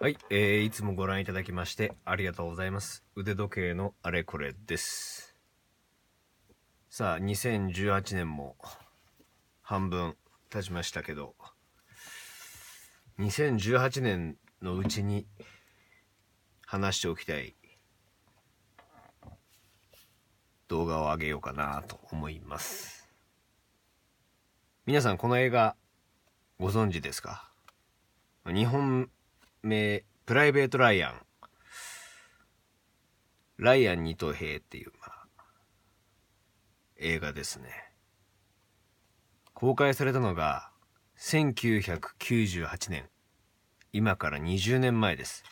はい、えー、いつもご覧いただきましてありがとうございます。腕時計のあれこれです。さあ、2018年も半分経ちましたけど、2018年のうちに話しておきたい動画を上げようかなと思います。皆さんこの映画ご存知ですか日本名、プライベート・ライアン。ライアン二等兵っていう、まあ、映画ですね。公開されたのが、1998年。今から20年前です。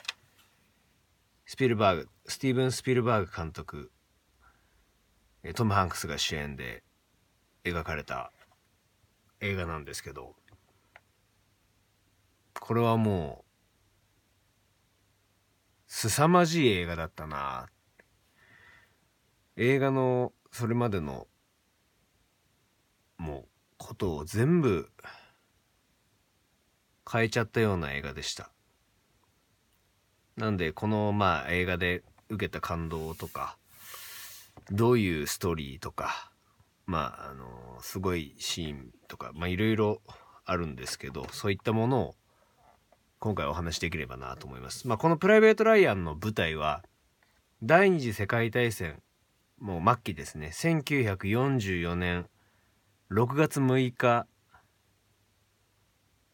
スピルバーグ、スティーブン・スピルバーグ監督、トム・ハンクスが主演で描かれた映画なんですけど、これはもう、凄まじい映画だったな映画のそれまでのもうことを全部変えちゃったような映画でしたなんでこのまあ映画で受けた感動とかどういうストーリーとかまああのすごいシーンとかまあいろいろあるんですけどそういったものを今回お話しできればなと思います。まあ、このプライベート・ライアンの舞台は、第二次世界大戦、もう末期ですね、1944年6月6日、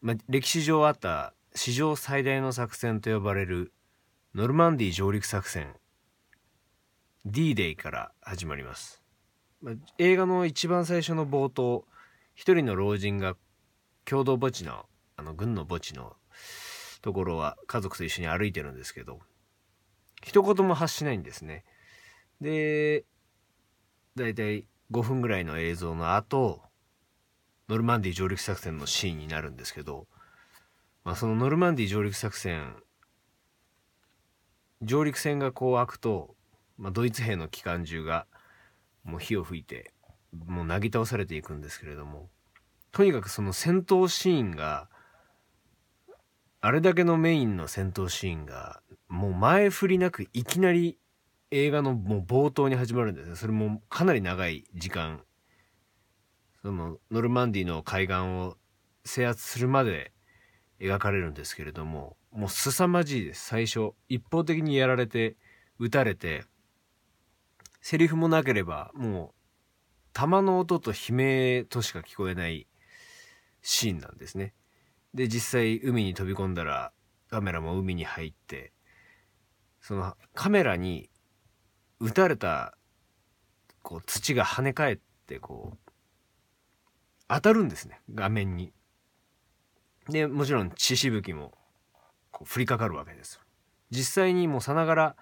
まあ、歴史上あった史上最大の作戦と呼ばれるノルマンディ上陸作戦 D デイから始まります、まあ、映画の一番最初の冒頭一人の老人が共同墓地のあの軍の墓地のところは家族と一緒に歩いてるんですけど、一言も発しないんですね。で、だいたい5分ぐらいの映像の後、ノルマンディ上陸作戦のシーンになるんですけど、まあ、そのノルマンディ上陸作戦、上陸船がこう開くと、まあ、ドイツ兵の機関銃がもう火を吹いて、もうなぎ倒されていくんですけれども、とにかくその戦闘シーンがあれだけのメインの戦闘シーンがもう前振りなくいきなり映画のもう冒頭に始まるんですねそれもかなり長い時間そのノルマンディの海岸を制圧するまで描かれるんですけれどももう凄まじいです最初一方的にやられて撃たれてセリフもなければもう弾の音と悲鳴としか聞こえないシーンなんですねで実際海に飛び込んだらカメラも海に入ってそのカメラに打たれたこう土が跳ね返ってこう当たるんですね画面に。でもちろん血しぶきもこう降りかかるわけです実際にもうさながら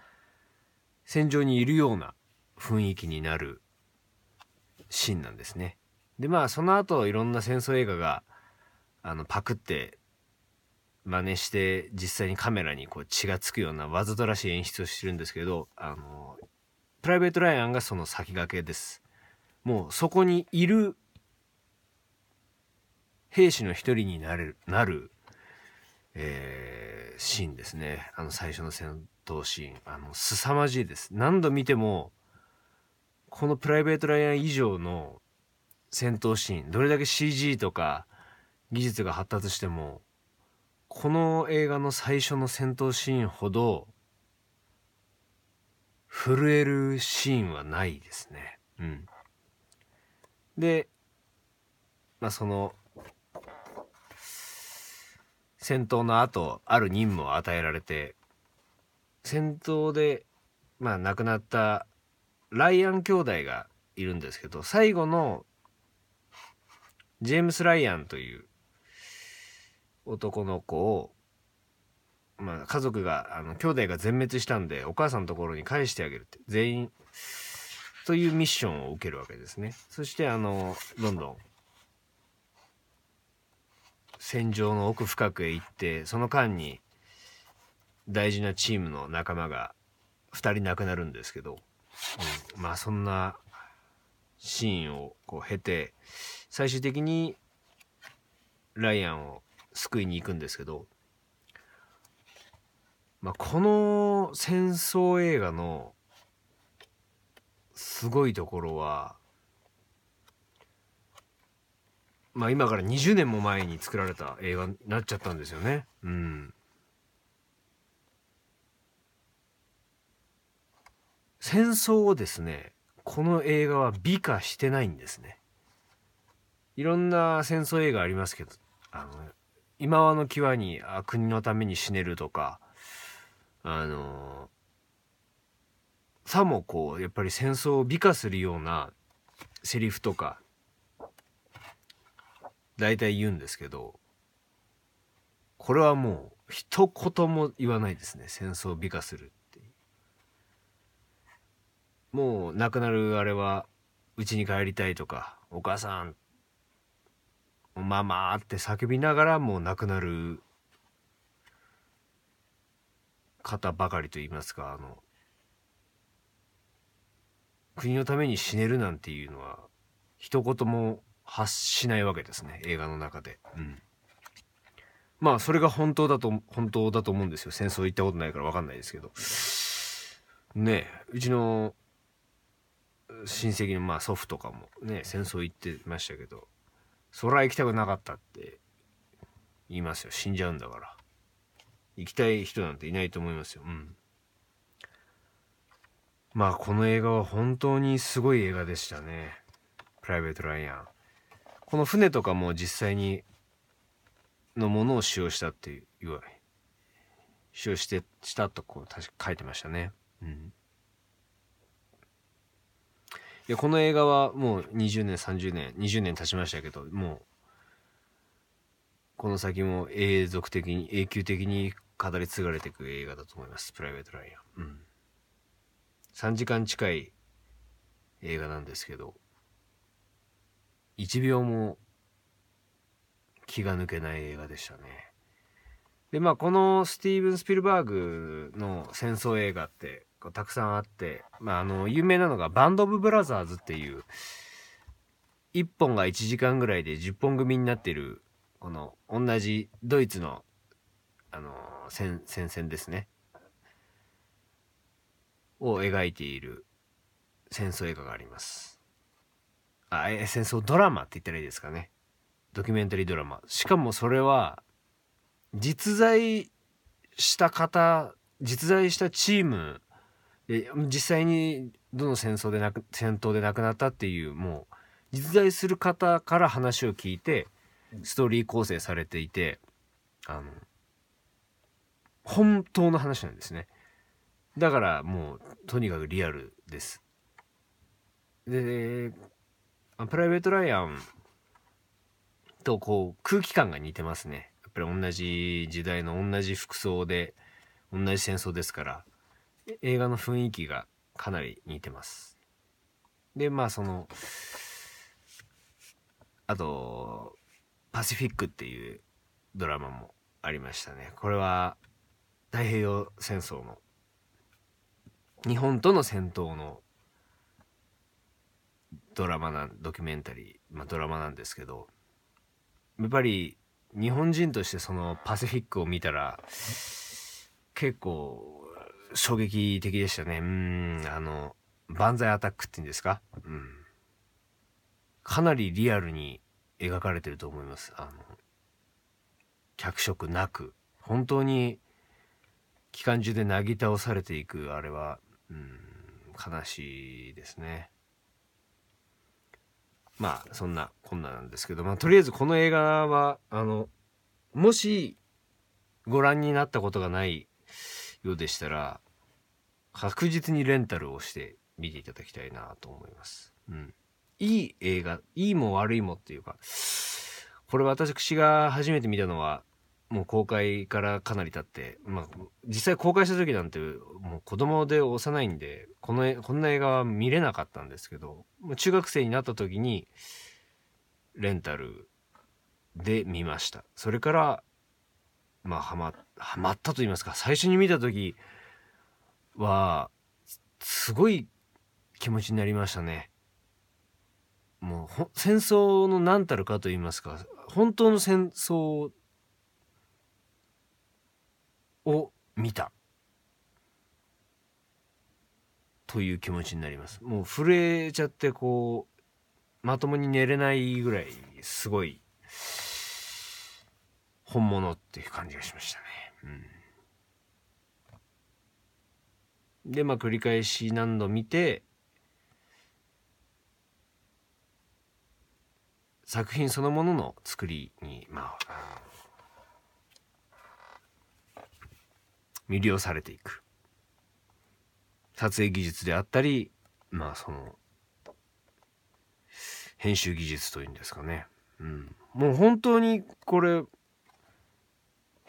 戦場にいるような雰囲気になるシーンなんですね。でまあその後いろんな戦争映画があのパクって真似して実際にカメラにこう血がつくようなわざとらしい演出をしてるんですけどあのプライベート・ライアンがその先駆けですもうそこにいる兵士の一人になるなる、えー、シーンですねあの最初の戦闘シーンあの凄まじいです何度見てもこのプライベート・ライアン以上の戦闘シーンどれだけ CG とか技術が発達してもこの映画の最初の戦闘シーンほど震えるシーンはないですね。うん、で、まあ、その戦闘の後ある任務を与えられて戦闘で、まあ、亡くなったライアン兄弟がいるんですけど最後のジェームス・ライアンという男の子を、まあ、家族が、あの、兄弟が全滅したんで、お母さんのところに返してあげるって、全員、というミッションを受けるわけですね。そして、あの、どんどん、戦場の奥深くへ行って、その間に、大事なチームの仲間が2人亡くなるんですけど、うん、まあそんなシーンをこう経て最終的にライアンを救いに行くんですけど、まあ、この戦争映画のすごいところは、まあ、今から20年も前に作られた映画になっちゃったんですよね。うん。戦争をですね、この映画は美化してないんですね。いろんな戦争映画ありますけど、あの、今はの際にあ国のために死ねるとかあのさもこうやっぱり戦争を美化するようなセリフとか大体言うんですけどこれはもう一言も言わないですね戦争を美化するってもう亡くなるあれはうちに帰りたいとかお母さんママって叫びながらもう亡くなる方ばかりといいますか、あの、国のために死ねるなんていうのは、一言も発しないわけですね、映画の中で。うん。まあ、それが本当だと、本当だと思うんですよ。戦争行ったことないから分かんないですけど。ねえ、うちの親戚のまあ祖父とかもね、戦争行ってましたけど、そは行きたくなかったって言いますよ。死んじゃうんだから。行きたい人なんていないと思いますよ。うん。まあ、この映画は本当にすごい映画でしたね。プライベート・ライアン。この船とかも実際にのものを使用したっていう、使用して、したとこう、確か書いてましたね。うん。いやこの映画はもう20年30年20年経ちましたけどもうこの先も永続的に永久的に語り継がれていく映画だと思いますプライベート・ライアン、うん、3時間近い映画なんですけど1秒も気が抜けない映画でしたねでまあこのスティーブン・スピルバーグの戦争映画ってたくさんあって、まあ、あの有名なのがバンド・オブ・ブラザーズっていう1本が1時間ぐらいで10本組になってるこの同じドイツのあの戦戦線ですねを描いている戦争映画があります。あえ戦争ドラマって言ったらいいですかね。ドキュメンタリードラマ。しかもそれは実在した方実在したチーム実際にどの戦争でなく戦闘で亡くなったっていうもう実在する方から話を聞いてストーリー構成されていてあの本当の話なんですねだからもうとにかくリアルですでプライベート・ライアンとこう空気感が似てますねやっぱり同じ時代の同じ服装で同じ戦争ですから映画の雰囲気がかなり似てます。で、まあその、あと、パシフィックっていうドラマもありましたね。これは太平洋戦争の日本との戦闘のドラマなドキュメンタリー、まあ、ドラマなんですけどやっぱり日本人としてそのパシフィックを見たら結構衝撃的でしたね。うん、あの、万歳アタックっていうんですかうん。かなりリアルに描かれてると思います。あの、脚色なく、本当に機関銃でなぎ倒されていく、あれは、うん、悲しいですね。まあ、そんな、こんななんですけど、まあ、とりあえずこの映画は、あの、もし、ご覧になったことがないようでしたら、確実にレンタルをして見ていただきたいなと思います。うん。いい映画、いいも悪いもっていうか、これ私が初めて見たのは、もう公開からかなり経って、まあ、実際公開した時なんて、もう子供で幼いんで、この、こんな映画は見れなかったんですけど、中学生になった時に、レンタルで見ました。それから、まあはまはまったと言いますか最初に見た時はすごい気持ちになりましたね。もう戦争の何たるかと言いますか本当の戦争を見たという気持ちになります。もう震えちゃってこうまともに寝れないぐらいすごい本物っていう感じがしましたね。うん、でまあ繰り返し何度見て作品そのものの作りにまあ魅了されていく撮影技術であったりまあその編集技術というんですかね、うん、もう本当にこれ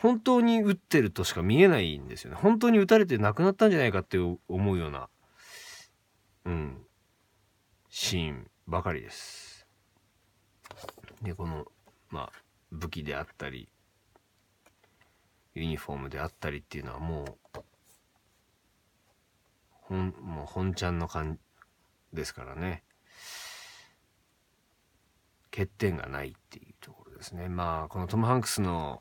本当に打ってるとしか見えないんですよね。本当に打たれて亡くなったんじゃないかって思うような、うん、シーンばかりです。で、この、まあ、武器であったり、ユニフォームであったりっていうのはもう、ほん、もう本ちゃんの感じですからね。欠点がないっていうところですね。まあ、このトム・ハンクスの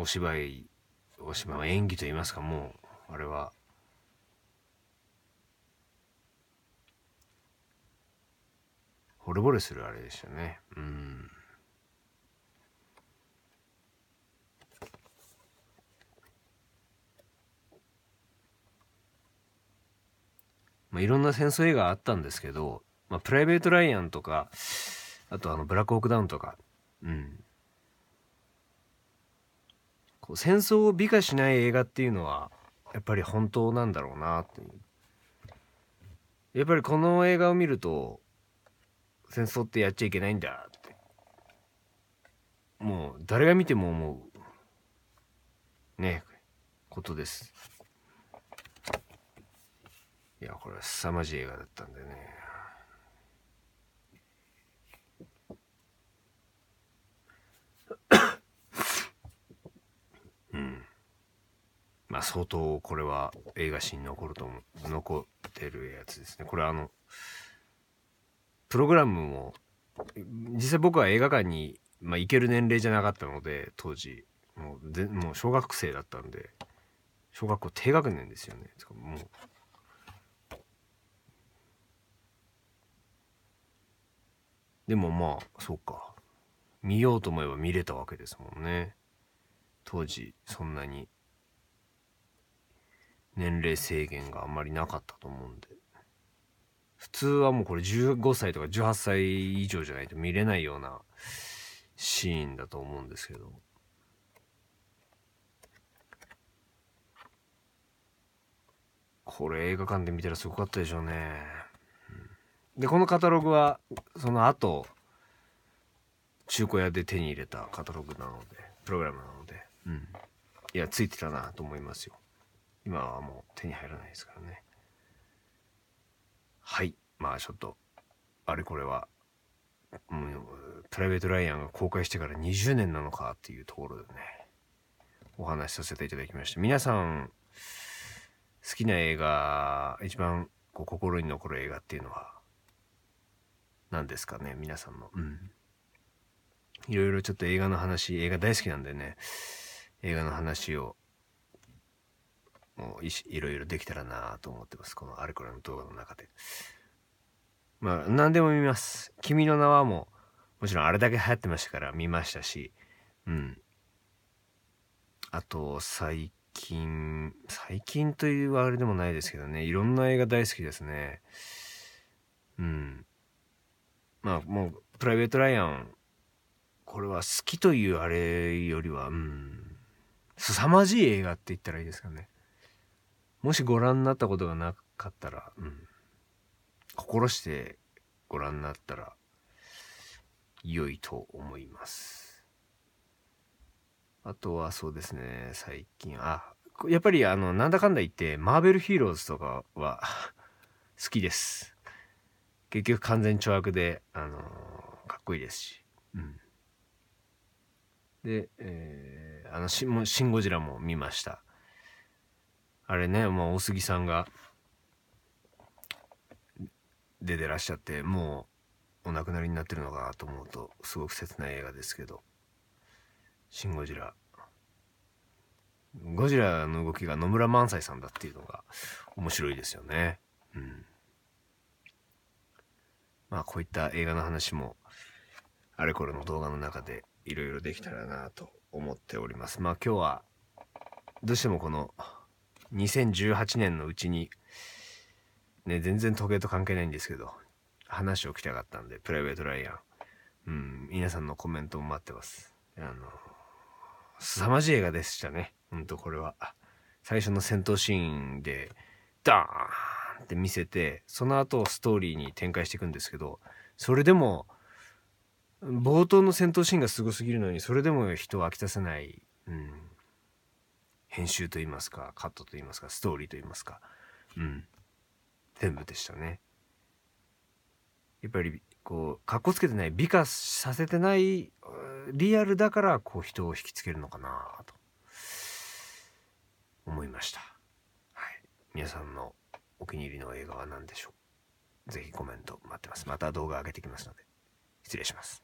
お芝居お芝居は演技といいますかもうあれは惚れ惚れするあれでしたねうんまあいろんな戦争映画あったんですけど、まあ、プライベート・ライアンとかあとあのブラック・オーク・ダウンとかうんこう戦争を美化しない映画っていうのはやっぱり本当なんだろうなっていうやっぱりこの映画を見ると戦争ってやっちゃいけないんだってもう誰が見ても思うねことですいやこれは凄まじい映画だったんでねまあ相当これは映画史に残ると思う残ってるやつですねこれあのプログラムも実際僕は映画館に、まあ、行ける年齢じゃなかったので当時もうでもう小学生だったんで小学校低学年ですよねもうでもまあそうか見ようと思えば見れたわけですもんね当時そんなに年齢制限があんまりなかったと思うんで普通はもうこれ15歳とか18歳以上じゃないと見れないようなシーンだと思うんですけどこれ映画館で見たらすごかったでしょうね。でこのカタログはその後中古屋で手に入れたカタログなのでプログラムなので、うん、いやついてたなと思いますよ。今はもう手に入らないですからね。はい。まあちょっと、あれこれは、うん、プライベート・ライアンが公開してから20年なのかっていうところでね、お話しさせていただきました。皆さん、好きな映画、一番こう心に残る映画っていうのは、何ですかね、皆さんの。うん。いろいろちょっと映画の話、映画大好きなんでね、映画の話をもういいろいろできたらなと思ってます。このあれこれの動画の中で。まあ、何でも見ます。君の名はももちろんあれだけ流行ってましたから見ましたし、うん。あと、最近、最近というあれでもないですけどね、いろんな映画大好きですね。うん。まあ、もう、プライベート・ライアン、これは好きというあれよりは、うん、凄まじい映画って言ったらいいですかね。もしご覧になったことがなかったら、うん、心してご覧になったら良いと思います。あとはそうですね、最近、あ、やっぱりあの、なんだかんだ言って、マーベルヒーローズとかは 好きです。結局完全懲悪で、あのー、かっこいいですし。うん。で、えー、あの、シンゴジラも見ました。あれね、まあ、大杉さんが出てらっしゃって、もうお亡くなりになってるのかなと思うと、すごく切ない映画ですけど、シン・ゴジラ。ゴジラの動きが野村萬斎さんだっていうのが面白いですよね。うん。まあこういった映画の話も、あれこれの動画の中でいろいろできたらなと思っております。まあ今日は、どうしてもこの2018年のうちに、ね、全然時計と関係ないんですけど、話を聞きたかったんで、プライベートライアン。うん、皆さんのコメントも待ってます。あの、凄まじい映画でしたね。ほんと、これは。最初の戦闘シーンで、ダーンって見せて、その後ストーリーに展開していくんですけど、それでも、冒頭の戦闘シーンがすごすぎるのに、それでも人を飽きさせない、うん、編集といいますか、カットといいますか、ストーリーといいますか、うん。全部でしたね。やっぱり、こう、かっこつけてない、美化させてない、リアルだから、こう、人を引きつけるのかなと、思いました。はい。皆さんのお気に入りの映画は何でしょうぜひコメント待ってます。また動画上げてきますので、失礼します。